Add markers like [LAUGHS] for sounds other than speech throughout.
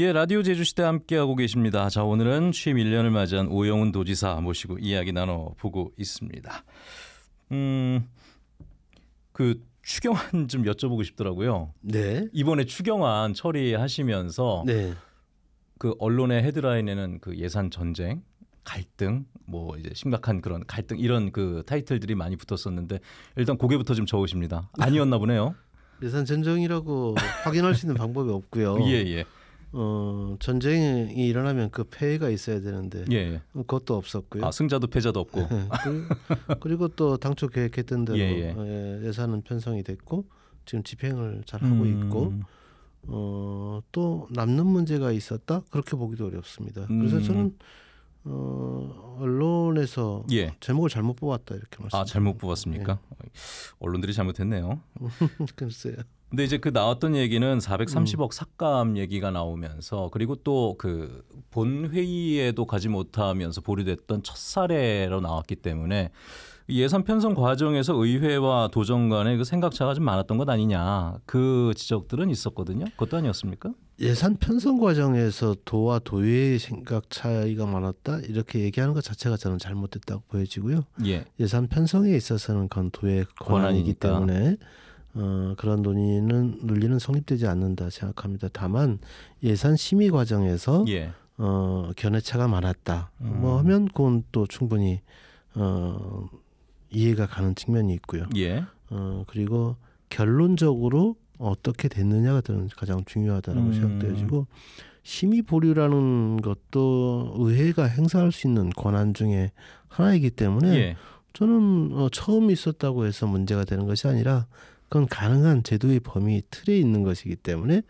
예, 라디오 제주시대 함께하고 계십니다. 자, 오늘은 취임 1년을 맞이한 오영훈 도지사 모시고 이야기 나눠보고 있습니다. 음, 그 추경안 좀 여쭤보고 싶더라고요. 네. 이번에 추경안 처리하시면서 네. 그 언론의 헤드라인에는 그 예산 전쟁, 갈등, 뭐 이제 심각한 그런 갈등 이런 그 타이틀들이 많이 붙었었는데 일단 고개부터 좀 저으십니다. 아니었나 보네요. [LAUGHS] 예산 전쟁이라고 확인할 수 있는 방법이 없고요. [LAUGHS] 예 예. 어, 전쟁이 일어나면 그 폐해가 있어야 되는데 예. 예. 그것도 없었고요. 아, 승자도 패자도 없고. 예, 그, 그리고 또 당초 계획했던 대로 예, 예. 어, 예. 예산은 편성이 됐고 지금 집행을 잘 하고 음. 있고 어, 또 남는 문제가 있었다 그렇게 보기도 어렵습니다. 그래서 음. 저는 어, 언론에서 예. 제목을 잘못 뽑았다 이렇게 말씀. 아 잘못 뽑았습니까? 예. 언론들이 잘못했네요. [LAUGHS] 글쎄요. 근데 이제 그 나왔던 얘기는 430억 음. 삭감 얘기가 나오면서 그리고 또 그 본회의에도 가지 못하면서 보류됐던 첫 사례로 나왔기 때문에 예산 편성 과정에서 의회와 도정 간의 그 생각차가 좀 많았던 것 아니냐 그 지적들은 있었거든요. 그것도 아니었습니까? 예산 편성 과정에서 도와 도의 생각 차이가 많았다 이렇게 얘기하는 것 자체가 저는 잘못됐다고 보여지고요. 예. 예산 편성에 있어서는 그건 도의 권한이기 때문에 어, 그런 논의는 논리는 성립되지 않는다 생각합니다. 다만 예산 심의 과정에서 예. 어, 견해차가 많았다. 음. 뭐 하면 그건 또 충분히 어, 이해가 가는 측면이 있고요. 예. 어, 그리고 결론적으로 어떻게 됐느냐가 가장 중요하다라고 음. 생각되어지고 심의 보류라는 것도 의회가 행사할 수 있는 권한 중에 하나이기 때문에 예. 저는 어, 처음 있었다고 해서 문제가 되는 것이 아니라 그건 가능한 제도의 범위 틀에 있는 것이기 때문에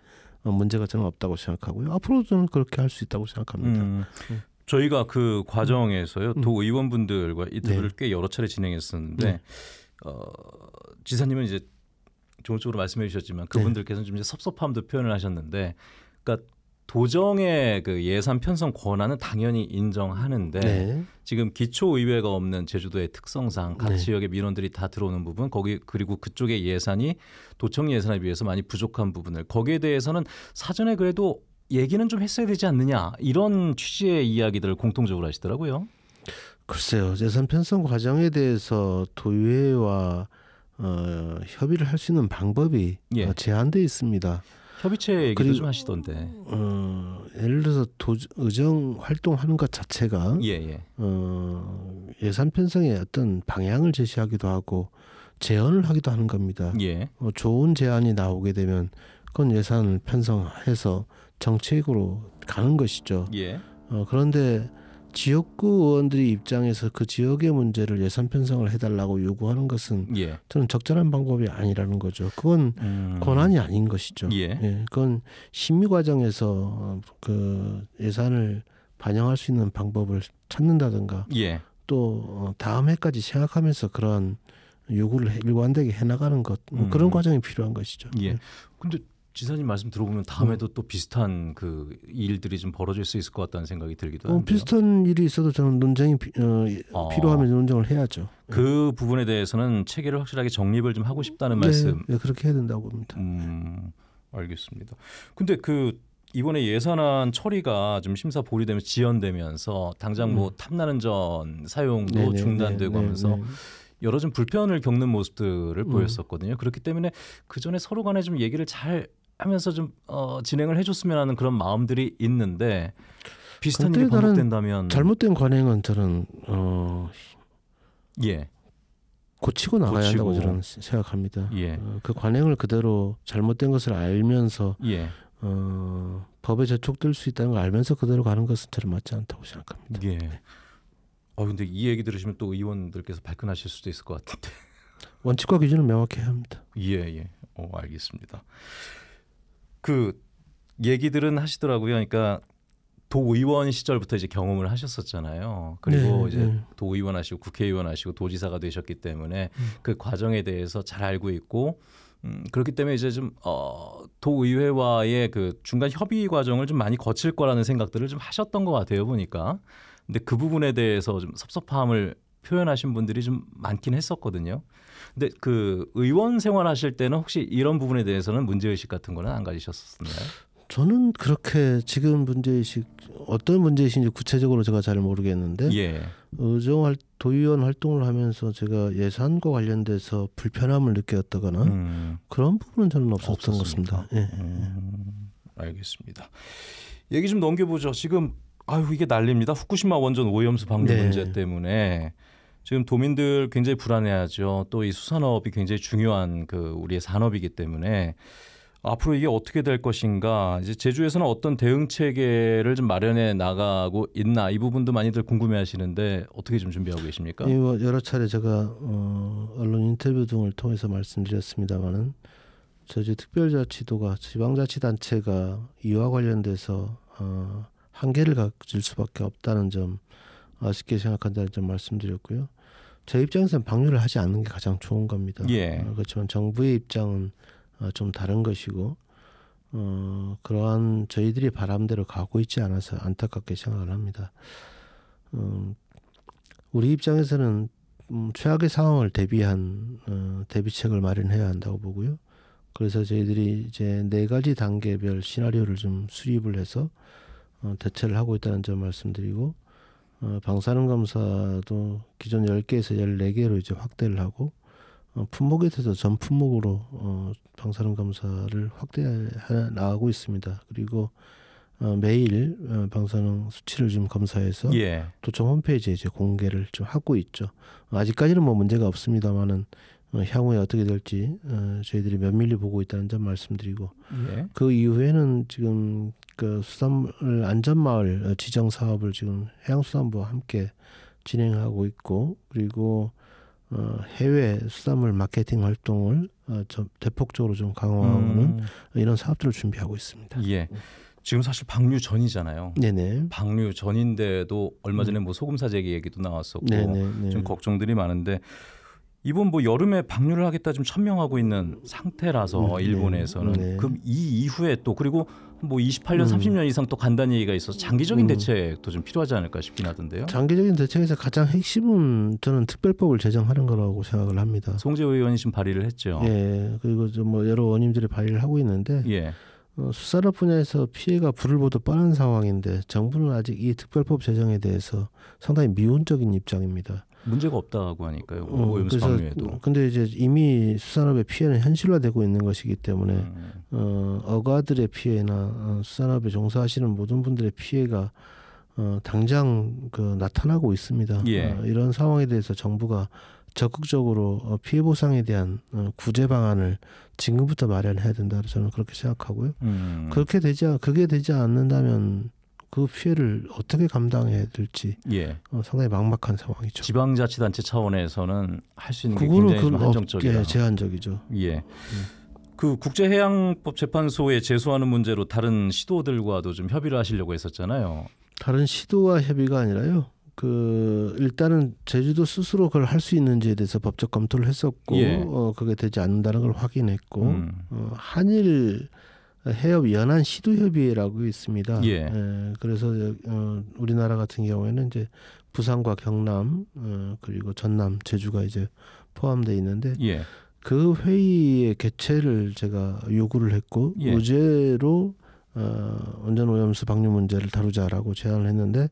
어, 문제가 저는 없다고 생각하고요. 앞으로도 저는 그렇게 할 수 있다고 생각합니다. 음. 네. 저희가 그 과정에서요 음. 도 의원분들과 이터뷰 네. 꽤 여러 차례 진행했었는데 네. 어, 지사님은 이제 좋은 쪽으로 말씀해 주셨지만 그분들께서는 네. 좀 이제 섭섭함도 표현을 하셨는데 그러니까 도정의 그 예산 편성 권한은 당연히 인정하는데 네. 지금 기초의회가 없는 제주도의 특성상 각 네. 지역의 민원들이 다 들어오는 부분 거기 그리고 그쪽의 예산이 도청 예산에 비해서 많이 부족한 부분을 거기에 대해서는 사전에 그래도 얘기는 좀 했어야 되지 않느냐 이런 취지의 이야기들을 공통적으로 하시더라고요. 글쎄요 예산 편성 과정에 대해서 도의회와 어, 협의를 할 수 있는 방법이 예. 어, 제한돼 있습니다. 협의체 어, 얘기도 그리좀 하시던데. 어, 예를 들어서 도, 의정 활동하는 것 자체가 예, 예. 어, 예산 편성의 어떤 방향을 제시하기도 하고 제언을 하기도 하는 겁니다. 예. 어, 좋은 제안이 나오게 되면 그건 예산을 편성해서 정책으로 가는 것이죠. 예. 어, 그런데 지역구 의원들이 입장에서 그 지역의 문제를 예산 편성을 해달라고 요구하는 것은 예. 저는 적절한 방법이 아니라는 거죠. 그건 음. 권한이 아닌 것이죠. 예. 예. 그건 심의 과정에서 그 예산을 반영할 수 있는 방법을 찾는다든가 예. 또 어, 다음 해까지 생각하면서 그런 요구를 일관되게 해나가는 것뭐 그런 음. 과정이 필요한 것이죠. 예. 예. 근데 지사님 말씀 들어보면 다음에도 음. 또 비슷한 그 일들이 좀 벌어질 수 있을 것 같다는 생각이 들기도 하는 어, 비슷한 일이 있어도 저는 논쟁이 어, 아. 필요하면 논쟁을 해야죠. 그 네. 부분에 대해서는 체계를 확실하게 정립을 좀 하고 싶다는 네, 말씀. 네, 그렇게 해야 된다고 봅니다. 음, 알겠습니다. 근데 그 이번에 예산안 처리가 좀 심사 보류되면 지연되면서 당장 뭐 음. 탐나는 전 사용도 네네, 네, 중단되고 네네, 네, 하면서 네네. 여러 좀 불편을 겪는 모습들을 음. 보였었거든요. 그렇기 때문에 그 전에 서로 간에 좀 얘기를 잘 하면서 좀 어, 진행을 해줬으면 하는 그런 마음들이 있는데 비슷한 일이 반복된다면 잘못된 관행은 저는 어, 예 고치고 나가야 고치고. 한다고 저는 생각합니다. 예. 어, 그 관행을 그대로 잘못된 것을 알면서 예. 어, 법에 저촉될 수 있다는 걸 알면서 그대로 가는 것은 저는 맞지 않다고 생각합니다. 예. 어 근데 이 얘기 들으시면 또 의원들께서 발끈하실 수도 있을 것 같은데. 원칙과 기준은 명확해야 합니다. 예 예. 어 알겠습니다. 그 얘기들은 하시더라고요. 그러니까 도의원 시절부터 이제 경험을 하셨었잖아요. 그리고 네, 이제 네. 도의원 하시고 국회의원 하시고 도지사가 되셨기 때문에 음. 그 과정에 대해서 잘 알고 있고 음, 그렇기 때문에 이제 좀 어, 도의회와의 그 중간 협의 과정을 좀 많이 거칠 거라는 생각들을 좀 하셨던 것 같아요 보니까. 근데 그 부분에 대해서 좀 섭섭함을 표현하신 분들이 좀 많긴 했었거든요. 근데 그 의원 생활하실 때는 혹시 이런 부분에 대해서는 문제 의식 같은 거는 안 가지셨었나요? 저는 그렇게 지금 문제의식 어떤 문제의식인지 구체적으로 제가 잘 모르겠는데 예. 의정 도의원 활동을 하면서 제가 예산과 관련돼서 불편함을 느꼈다거나 음. 그런 부분은 저는 없었던 없었습니다. 것같니다 예. 음, 알겠습니다. 얘기 좀 넘겨보죠. 지금 아유 이게 난립니다. 후쿠시마 원전 오염수 방류 네. 문제 때문에 지금 도민들 굉장히 불안해하죠. 또 이 수산업이 굉장히 중요한 그 우리의 산업이기 때문에 앞으로 이게 어떻게 될 것인가 이제 제주에서는 어떤 대응 체계를 좀 마련해 나가고 있나 이 부분도 많이들 궁금해하시는데 어떻게 좀 준비하고 계십니까? 예, 뭐 여러 차례 제가 어, 언론 인터뷰 등을 통해서 말씀드렸습니다만은 제주 특별자치도가 지방자치단체가 이와 관련돼서 어, 한계를 가질 수밖에 없다는 점 아쉽게 생각한다는 점 말씀드렸고요. 제 입장에서는 방류를 하지 않는 게 가장 좋은 겁니다. 예. 어, 그렇지만 정부의 입장은 어, 좀 다른 것이고 어, 그러한 저희들이 바람대로 가고 있지 않아서 안타깝게 생각을 합니다. 음, 우리 입장에서는 음, 최악의 상황을 대비한 어, 대비책을 마련해야 한다고 보고요. 그래서 저희들이 이제 네 가지 단계별 시나리오를 좀 수립을 해서 어, 대처를 하고 있다는 점 말씀드리고 어, 방사능 검사도 기존 10개에서 14개로 이제 확대를 하고 어, 품목에 대해서 전 품목으로 어, 방사능 검사를 확대해 나가고 있습니다. 그리고 어, 매일 어, 방사능 수치를 지금 검사해서 예. 도청 홈페이지에 이제 공개를 좀 하고 있죠. 아직까지는 뭐 문제가 없습니다만은 어, 향후에 어떻게 될지 어, 저희들이 면밀히 보고 있다는 점 말씀드리고 예. 그 이후에는 지금 그 수산물 안전마을 어, 지정 사업을 지금 해양수산부와 함께 진행하고 있고 그리고 어, 해외 수산물 마케팅 활동을 어, 대폭적으로 좀 강화하는 음. 이런 사업들을 준비하고 있습니다. 예. 지금 사실 방류 전이잖아요. 네네. 방류 전인데도 얼마 전에 음. 뭐 소금 사재기 얘기도 나왔었고 네네. 좀 걱정들이 많은데 이번 뭐 여름에 방류를 하겠다 좀 천명하고 있는 상태라서 음, 네. 일본에서는 네. 그럼 이 이후에 또 그리고 뭐 28년, 음. 30년 이상 또 간다는 얘기가 있어서 장기적인 음. 대책도 좀 필요하지 않을까 싶긴 하던데요. 장기적인 대책에서 가장 핵심은 저는 특별법을 제정하는 거라고 생각을 합니다. 송재 의원이 지금 발의를 했죠. 예. 그리고 좀뭐 여러 원님들이 발의를 하고 있는데 예. 어, 수산업 분야에서 피해가 불을 보듯 빠른 상황인데 정부는 아직 이 특별법 제정에 대해서 상당히 미온적인 입장입니다. 문제가 없다고 하니까요. 오염수 어, 방류에도. 뭐, 근데 이제 이미 수산업의 피해는 현실화되고 있는 것이기 때문에 음. 어, 어가들의 피해나 어, 수산업에 종사하시는 모든 분들의 피해가 어, 당장 그 나타나고 있습니다. 예. 어, 이런 상황에 대해서 정부가 적극적으로 어, 피해 보상에 대한 어, 구제 방안을 지금부터 마련해야 된다 저는 그렇게 생각하고요. 음. 그렇게 되지 그게 되지 않는다면 그 피해를 어떻게 감당해야 될지 예. 어, 상당히 막막한 상황이죠. 지방자치단체 차원에서는 할 수 있는 게 굉장히 한정적이 예, 제한적이죠. 예. 음. 그 국제해양법 재판소에 제소하는 문제로 다른 시도들과도 좀 협의를 하시려고 했었잖아요. 다른 시도와 협의가 아니라요. 그 일단은 제주도 스스로 그걸 할 수 있는지에 대해서 법적 검토를 했었고 예. 어, 그게 되지 않는다는 걸 확인했고 음. 어, 한일 해협 연안 시도 협의회라고 있습니다. 예. 예. 그래서 어, 우리나라 같은 경우에는 이제 부산과 경남 어, 그리고 전남 제주가 이제 포함돼 있는데 예. 그 회의의 개최를 제가 요구를 했고 예. 무제로 어, 원전 오염수 방류 문제를 다루자라고 제안을 했는데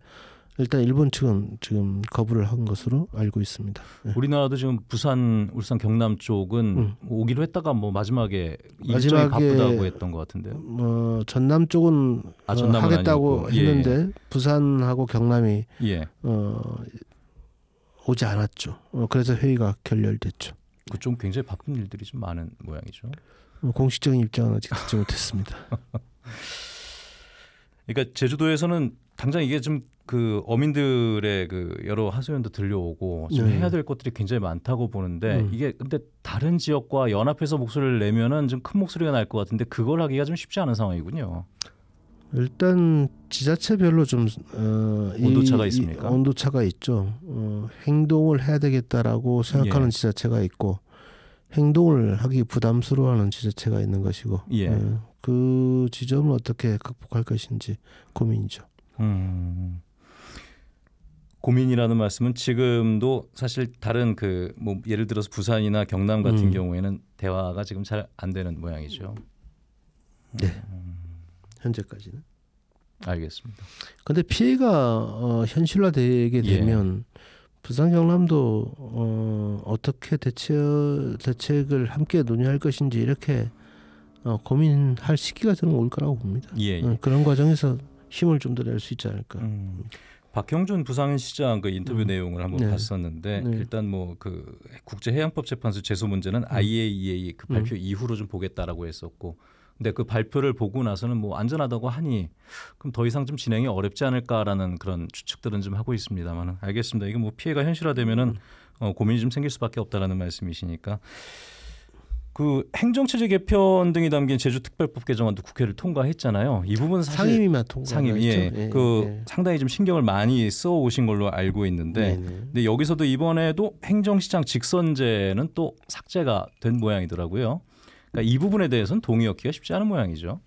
일단 일본 측은 지금 거부를 한 것으로 알고 있습니다. 네. 우리나라도 지금 부산, 울산, 경남 쪽은 음. 오기로 했다가 뭐 마지막에 일정이 바쁘다고 했던 것같은데뭐 어, 전남 쪽은 아, 어, 하겠다고 예, 예. 했는데 부산하고 경남이 예. 어, 오지 않았죠. 어, 그래서 회의가 결렬됐죠. 그좀 굉장히 바쁜 일들이 좀 많은 모양이죠. 어, 공식적인 입장은 아직 듣지 못했습니다. [LAUGHS] 그러니까 제주도에서는 당장 이게 좀 그 어민들의 그 여러 하소연도 들려오고 지금 네. 해야 될 것들이 굉장히 많다고 보는데 음. 이게 근데 다른 지역과 연합해서 목소리를 내면은 좀 큰 목소리가 날 것 같은데 그걸 하기가 좀 쉽지 않은 상황이군요. 일단 지자체별로 좀 어, 온도차가 있습니까? 온도차가 있죠. 어, 행동을 해야 되겠다라고 생각하는 예. 지자체가 있고 행동을 하기 부담스러워하는 지자체가 있는 것이고 예. 예. 그 지점을 어떻게 극복할 것인지 고민이죠. 음. 고민이라는 말씀은 지금도 사실 다른 그뭐 예를 들어서 부산이나 경남 같은 음. 경우에는 대화가 지금 잘 안 되는 모양이죠. 네. 음. 현재까지는. 알겠습니다. 근데 피해가 어, 현실화되게 예. 되면 예. 부산 경남도 어, 어떻게 대체 대책을 함께 논의할 것인지 이렇게 어, 고민할 시기가 저는 올 거라고 봅니다. 예, 예. 어, 그런 과정에서 힘을 좀 더 낼 수 있지 않을까. 음. 박형준 부산시장 그 인터뷰 음. 내용을 한번 네. 봤었는데 네. 일단 뭐 그 국제해양법재판소 제소 문제는 음. IAEA e 그 발표 음. 이후로 좀 보겠다라고 했었고 근데 그 발표를 보고 나서는 뭐 안전하다고 하니 그럼 더 이상 좀 진행이 어렵지 않을까라는 그런 추측들은 좀 하고 있습니다만 알겠습니다. 이게 뭐 피해가 현실화되면은 음. 어, 고민이 좀 생길 수밖에 없다라는 말씀이시니까 그 행정체제 개편 등이 담긴 제주특별법 개정안도 국회를 통과했잖아요. 이 부분 상임위만 통과. 상임위 예. 예, 그 예. 상당히 좀 신경을 많이 써 오신 걸로 알고 있는데, 네네. 근데 여기서도 이번에도 행정시장 직선제는 또 삭제가 된 모양이더라고요. 그러니까 이 부분에 대해서는 동의 얻기가 쉽지 않은 모양이죠.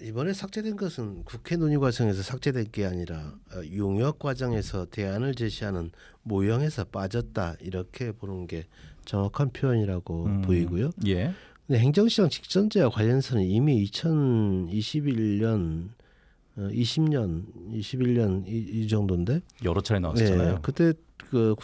이번에 삭제된 것은 국회 논의 과정에서 삭제된 게 아니라 어, 용역 과정에서 대안을 제시하는 모형에서 빠졌다 이렇게 보는 게 정확한 표현이라고 음. 보이고요. 예. 근데 행정시장 직전제와 관련해서는 이미 2021년 20년, 21년 이, 이 정도인데 여러 차례 나왔잖아요 네, 예, 그때 그,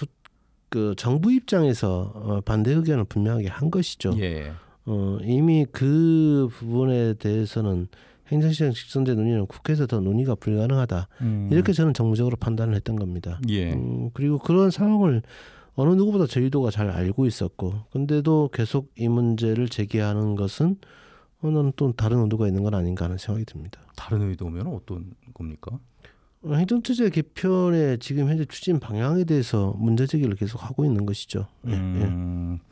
그 정부 입장에서 어, 반대 의견을 분명하게 한 것이죠. 예. 어, 이미 그 부분에 대해서는 행정시장 직선제 논의는 국회에서 더 논의가 불가능하다. 음. 이렇게 저는 정무적으로 판단을 했던 겁니다. 예. 음, 그리고 그런 상황을 어느 누구보다 제주도가 잘 알고 있었고 근데도 계속 이 문제를 제기하는 것은 어는 또 다른 의도가 있는 건 아닌가 하는 생각이 듭니다. 다른 의도면 어떤 겁니까? 어, 행정체제 개편의 지금 현재 추진 방향에 대해서 문제 제기를 계속 하고 있는 것이죠. 예, 음, 예.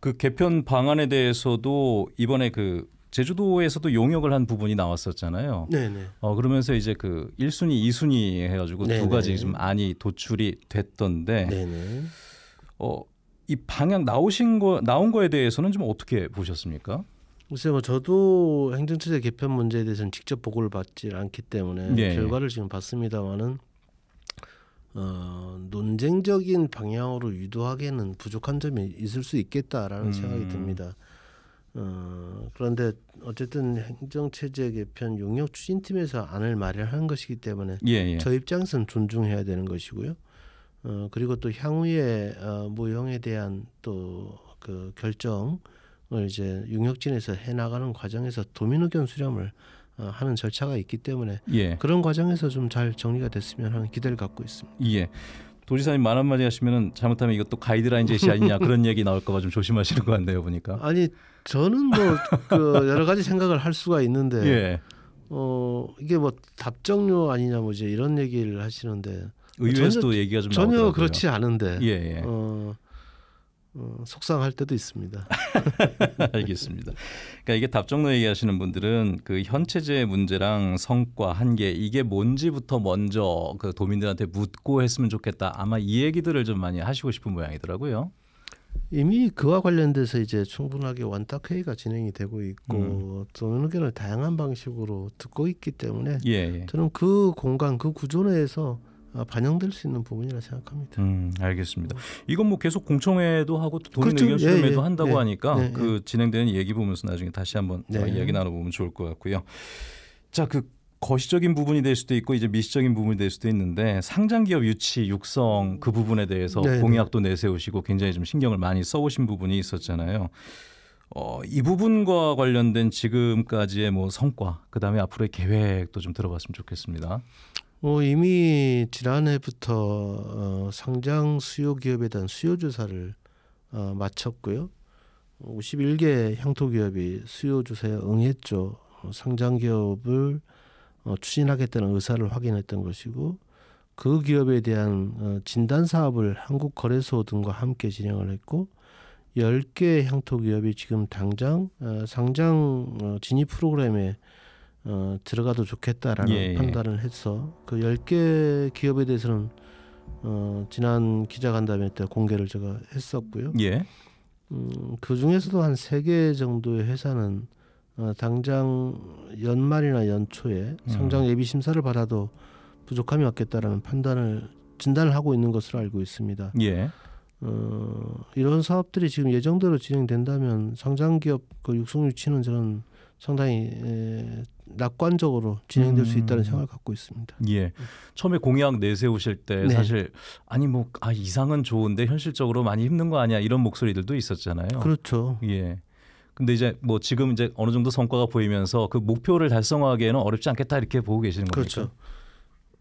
그 개편 방안에 대해서도 이번에 그 제주도에서도 용역을 한 부분이 나왔었잖아요. 네네. 네. 어 그러면서 이제 그 1순위, 2순위 해가지고 두 네, 네. 가지 좀 안이 도출이 됐던데. 네네. 어, 이 방향 나오신 거 나온 거에 대해서는 좀 어떻게 보셨습니까? 글쎄요, 뭐 저도 행정체제 개편 문제에 대해서는 직접 보고를 받지 않기 때문에 네. 결과를 지금 봤습니다만은 어, 논쟁적인 방향으로 유도하기에는 부족한 점이 있을 수 있겠다라는 음. 생각이 듭니다. 어, 그런데 어쨌든 행정체제 개편 용역 추진팀에서 안을 마련한 것이기 때문에 예, 예. 저 입장에서는 존중해야 되는 것이고요. 어, 그리고 또 향후에 어, 무용에 대한 또 그 결정을 이제 용역진에서 해나가는 과정에서 도민 의견 수렴을 어, 하는 절차가 있기 때문에 예. 그런 과정에서 좀 잘 정리가 됐으면 하는 기대를 갖고 있습니다. 예. 도지사님 말 한마디 하시면은 잘못하면 이것도 가이드라인 제시 아니냐 그런 얘기 나올까봐 좀 조심하시는 것 같네요 보니까. 아니 저는 뭐그 여러 가지 생각을 할 수가 있는데 예. 어 이게 뭐 답정료 아니냐 뭐 이제 이런 얘기를 하시는데 아, 의외에서 도 얘기가 좀 전혀 나오더라고요. 그렇지 않은데 예, 예. 어, 어, 속상할 때도 있습니다. [LAUGHS] 알겠습니다. 그러니까 이게 답정로 얘기하시는 분들은 그 현체제 문제랑 성과 한계 이게 뭔지부터 먼저 그 도민들한테 묻고 했으면 좋겠다. 아마 이 얘기들을 좀 많이 하시고 싶은 모양이더라고요. 이미 그와 관련돼서 이제 충분하게 완탁 회의가 진행이 되고 있고 또는 음. 의견을 다양한 방식으로 듣고 있기 때문에 예, 예. 저는 그 공간 그 구조 내에서 어, 반영될 수 있는 부분이라 생각합니다. 음, 알겠습니다. 이건 뭐 계속 공청회도 하고 도민 그렇죠. 의견 수렴회도 예, 예, 한다고 네. 네, 그 예, 하니까 그 진행되는 얘기 보면서 나중에 다시 한번 네. 이야기 나눠보면 좋을 것 같고요. 자, 그 거시적인 부분이 될 수도 있고 이제 미시적인 부분이 될 수도 있는데 상장 기업 유치 육성 그 부분에 대해서 네, 네. 공약도 내세우시고 굉장히 좀 신경을 많이 써오신 부분이 있었잖아요. 어, 이 부분과 관련된 지금까지의 뭐 성과, 그 다음에 앞으로의 계획도 좀 들어봤으면 좋겠습니다. 어, 이미 지난해부터 어, 상장 수요 기업에 대한 수요 조사를 어, 마쳤고요. 51개 향토 기업이 수요 조사에 응했죠. 상장 기업을 어, 추진하겠다는 의사를 확인했던 것이고 그 기업에 대한 진단 사업을 한국 거래소 등과 함께 진행을 했고 10개 향토 기업이 지금 당장 상장 진입 프로그램에 어, 들어가도 좋겠다라는 예, 예. 판단을 해서 그1 0개 기업에 대해서는 어, 지난 기자간담회 때 공개를 제가 했었고요. 예. 음, 그 중에서도 한3개 정도의 회사는 어, 당장 연말이나 연초에 음. 상장 예비 심사를 받아도 부족함이 없겠다라는 판단을 진단을 하고 있는 것으로 알고 있습니다. 예. 어, 이런 사업들이 지금 예정대로 진행된다면 상장 기업 그 육성 유치는 저는 상당히 에, 낙관적으로 진행될 음. 수 있다는 음. 생각을 갖고 있습니다. 예, 처음에 공약 내세우실 때 네. 사실 아니 뭐 아, 이상은 좋은데 현실적으로 많이 힘든 거 아니야 이런 목소리들도 있었잖아요. 그렇죠. 예. 근데 이제 뭐 지금 이제 어느 정도 성과가 보이면서 그 목표를 달성하기에는 어렵지 않겠다 이렇게 보고 계시는 거죠. 그렇죠.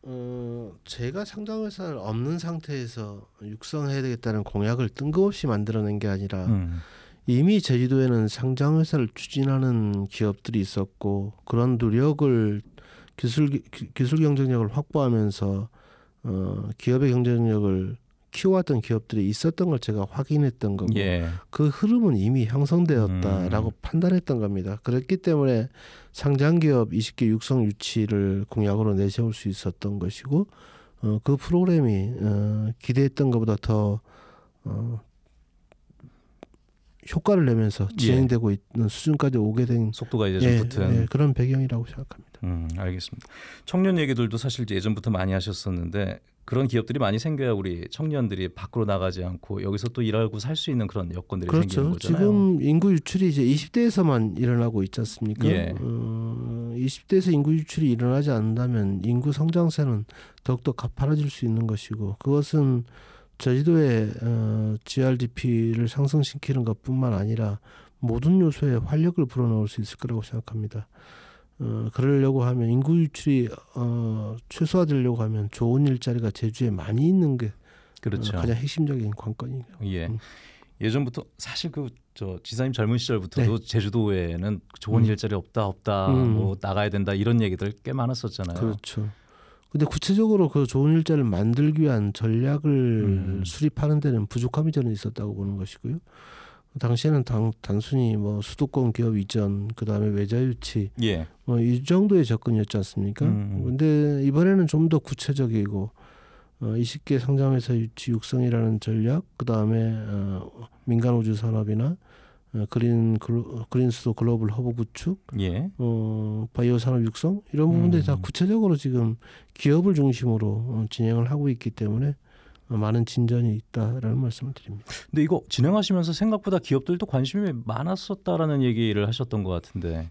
어, 제가 상담회사를 없는 상태에서 육성해야 되겠다는 공약을 뜬금없이 만들어낸 게 아니라 음. 이미 제주도에는 상장 회사를 추진하는 기업들이 있었고 그런 노력을 기술 기술 경쟁력을 확보하면서 어, 기업의 경쟁력을 키워왔던 기업들이 있었던 걸 제가 확인했던 거고 예. 그 흐름은 이미 형성되었다라고 음. 판단했던 겁니다. 그렇기 때문에 상장 기업 20개 육성 유치를 공약으로 내세울 수 있었던 것이고 어, 그 프로그램이 어, 기대했던 것보다 더 어, 효과를 내면서 예. 진행되고 예. 있는 수준까지 오게 된 속도가 이제 예, 붙은 예, 그런 배경이라고 생각합니다. 음, 알겠습니다. 청년 얘기들도 사실 예전부터 많이 하셨었는데 그런 기업들이 많이 생겨야 우리 청년들이 밖으로 나가지 않고 여기서 또 일하고 살 수 있는 그런 여건들이 그렇죠. 생기는 거잖아요. 지금 인구 유출이 이제 20대에서만 일어나고 있지 않습니까? 예. 어, 20대에서 인구 유출이 일어나지 않는다면 인구 성장세는 더욱더 가파라질 수 있는 것이고 그것은 제주도에 어, GRDP를 상승시키는 것뿐만 아니라 모든 요소에 활력을 불어넣을 수 있을 거라고 생각합니다. 어, 그러려고 하면 인구 유출이 어, 최소화되려고 하면 좋은 일자리가 제주에 많이 있는 게 그렇죠. 어, 가장 핵심적인 관건이에요. 예. 음. 예전부터 사실 그저 지사님 젊은 시절부터도 네. 제주도에는 좋은 음. 일자리 없다 없다 음. 뭐 나가야 된다 이런 얘기들 꽤 많았었잖아요. 그렇죠. 근데 구체적으로 그 좋은 일자를 만들기 위한 전략을 음. 수립하는 데는 부족함이 저는 있었다고 보는 것이고요. 당시에는 당, 단순히 뭐 수도권 기업 이전 그다음에 외자 유치 예. 뭐이 정도의 접근이었지 않습니까? 음. 근데 이번에는 좀 더 구체적이고 어, 20개 상장회사 유치 육성이라는 전략 그다음에 어, 민간 우주 산업이나 어, 그린 글로, 어, 그린스도 글로벌 허브 구축, 예. 어, 바이오 산업 육성 이런 부분들이 음. 다 구체적으로 지금 기업을 중심으로 어, 진행을 하고 있기 때문에 많은 진전이 있다라는 말씀을 드립니다. 근데 이거 진행하시면서 생각보다 기업들도 관심이 많았었다라는 얘기를 하셨던 것 같은데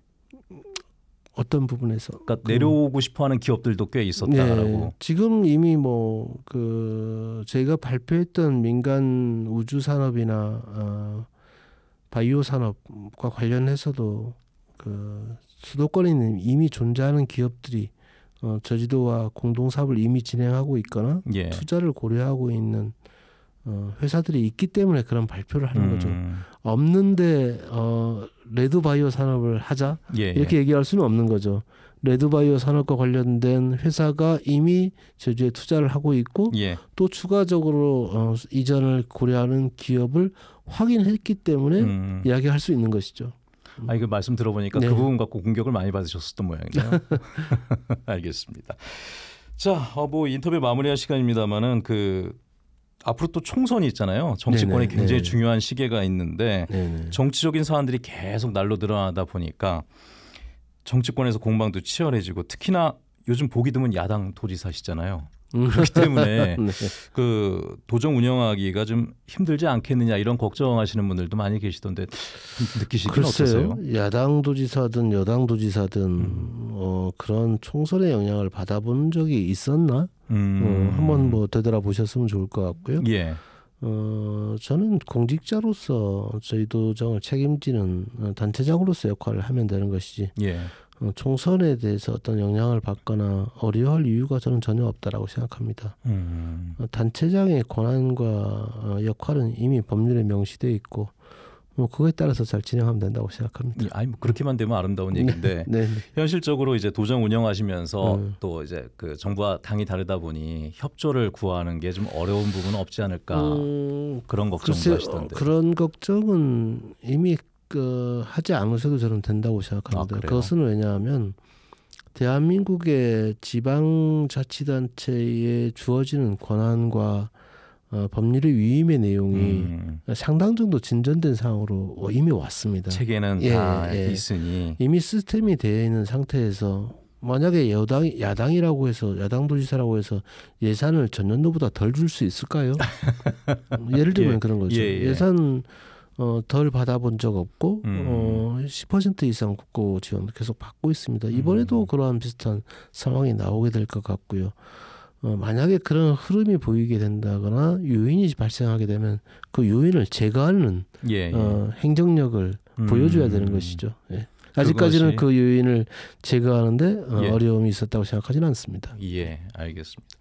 어떤 부분에서 그러니까 그, 내려오고 싶어하는 기업들도 꽤 있었다라고. 네, 지금 이미 뭐그 저희가 발표했던 민간 우주 산업이나 어, 바이오 산업과 관련해서도 그 수도권에는 있 이미 존재하는 기업들이 어, 저지도와 공동사업을 이미 진행하고 있거나 예. 투자를 고려하고 있는 어, 회사들이 있기 때문에 그런 발표를 하는 음. 거죠. 없는데 어, 레드바이오 산업을 하자 예, 이렇게 예. 얘기할 수는 없는 거죠. 레드바이오 산업과 관련된 회사가 이미 제주에 투자를 하고 있고 예. 또 추가적으로 어, 이전을 고려하는 기업을 확인했기 때문에 음. 이야기할 수 있는 것이죠. 아 이거 말씀 들어보니까 네. 그 부분 갖고 공격을 많이 받으셨었던 모양이네요. [LAUGHS] [LAUGHS] 알겠습니다. 자, 어, 뭐 인터뷰 마무리할 시간입니다만은 그 앞으로 또 총선이 있잖아요. 정치권이 네네, 굉장히 네네. 중요한 시기가 있는데 네네. 정치적인 사안들이 계속 날로 늘어나다 보니까 정치권에서 공방도 치열해지고 특히나 요즘 보기 드문 야당 도지사시잖아요. 음. 그렇기 때문에 [LAUGHS] 네. 그 도정 운영하기가 좀 힘들지 않겠느냐 이런 걱정하시는 분들도 많이 계시던데 느끼시기는 어떠세요? 야당 도지사든 여당 도지사든 음. 어, 그런 총선의 영향을 받아본 적이 있었나? 음. 어, 한번 뭐 되돌아보셨으면 좋을 것 같고요. 예. 어, 저는 공직자로서 저희 도정을 책임지는 어, 단체장으로서 역할을 하면 되는 것이지. 예. 어, 총선에 대해서 어떤 영향을 받거나 어려워할 이유가 저는 전혀 없다라고 생각합니다. 음. 어, 단체장의 권한과 어, 역할은 이미 법률에 명시되어 있고 뭐 그거에 따라서 잘 진행하면 된다고 생각합니다. 음, 아니 뭐 그렇게만 되면 아름다운 네, 얘기인데 [LAUGHS] 네, 네, 현실적으로 이제 도정 운영하시면서 음. 또 이제 그 정부와 당이 다르다 보니 협조를 구하는 게 좀 어려운 부분은 없지 않을까 음, 그런 걱정도 하시던데 어, 그런 걱정은 이미 그 하지 않으셔도 저는 된다고 생각합니다. 아, 그것은 왜냐하면 대한민국의 지방자치단체에 주어지는 권한과 어, 법률의 위임의 내용이 음. 상당 정도 진전된 상황으로 이미 왔습니다. 책에는 예, 다 예. 있으니 이미 시스템이 되어 있는 상태에서 만약에 여당 야당이라고 해서 야당 도지사라고 해서 예산을 전년도보다 덜 줄 수 있을까요? [LAUGHS] 예를 들면 예, 그런 거죠. 예, 예. 산 어, 덜 받아본 적 없고 음. 어, 10% 이상 국고 지원 계속 받고 있습니다. 이번에도 음. 그러한 비슷한 상황이 나오게 될 것 같고요. 어, 만약에 그런 흐름이 보이게 된다거나 요인이 발생하게 되면 그 요인을 제거하는 예, 예. 어, 행정력을 음, 보여줘야 되는 것이죠. 예. 아직까지는 그것이... 그 요인을 제거하는데 어, 예. 어려움이 있었다고 생각하지는 않습니다. 예, 알겠습니다.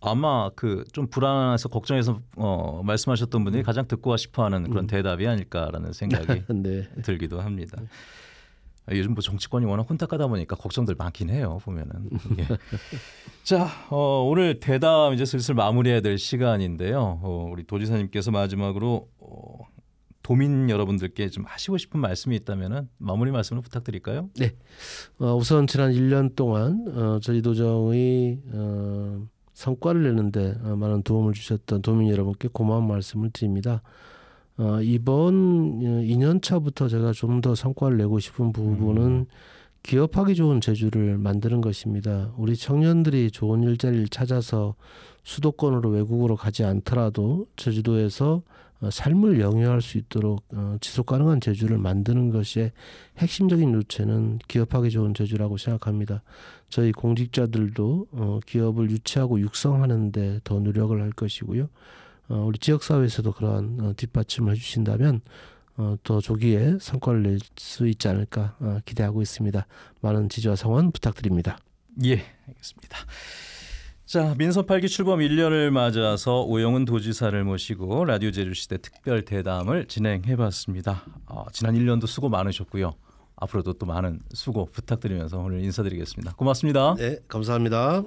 아마 그좀 불안해서 걱정해서 어, 말씀하셨던 분들이 음. 가장 듣고 싶어하는 그런 음. 대답이 아닐까라는 생각이 [LAUGHS] 네. 들기도 합니다. 네. 요즘 뭐 정치권이 워낙 혼탁하다 보니까 걱정들 많긴 해요 보면은. 예. [LAUGHS] 자 어, 오늘 대담 이제 슬슬 마무리해야 될 시간인데요. 어, 우리 도지사님께서 마지막으로 어, 도민 여러분들께 좀 하시고 싶은 말씀이 있다면은 마무리 말씀을 부탁드릴까요? 네. 어, 우선 지난 1년 동안 어, 저희 도정의 어, 성과를 내는데 어, 많은 도움을 주셨던 도민 여러분께 고마운 말씀을 드립니다. 어, 이번 2년 어, 차부터 제가 좀 더 성과를 내고 싶은 부분은 음. 기업하기 좋은 제주를 만드는 것입니다. 우리 청년들이 좋은 일자리를 찾아서 수도권으로 외국으로 가지 않더라도 제주도에서 어, 삶을 영위할 수 있도록 어, 지속 가능한 제주를 만드는 것이 핵심적인 요체는 기업하기 좋은 제주라고 생각합니다. 저희 공직자들도 기업을 유치하고 육성하는데 더 노력을 할 것이고요. 어, 우리 지역사회에서도 그러한 어, 뒷받침을 해주신다면 어, 더 조기에 성과를 낼 수 있지 않을까 어, 기대하고 있습니다. 많은 지지와 성원 부탁드립니다. 예, 알겠습니다. 자, 민선 8기 출범 1년을 맞아서 오영훈 도지사를 모시고 라디오 제주시대 특별 대담을 진행해봤습니다. 어, 지난 1년도 수고 많으셨고요. 앞으로도 또 많은 수고 부탁드리면서 오늘 인사드리겠습니다. 고맙습니다. 네, 감사합니다.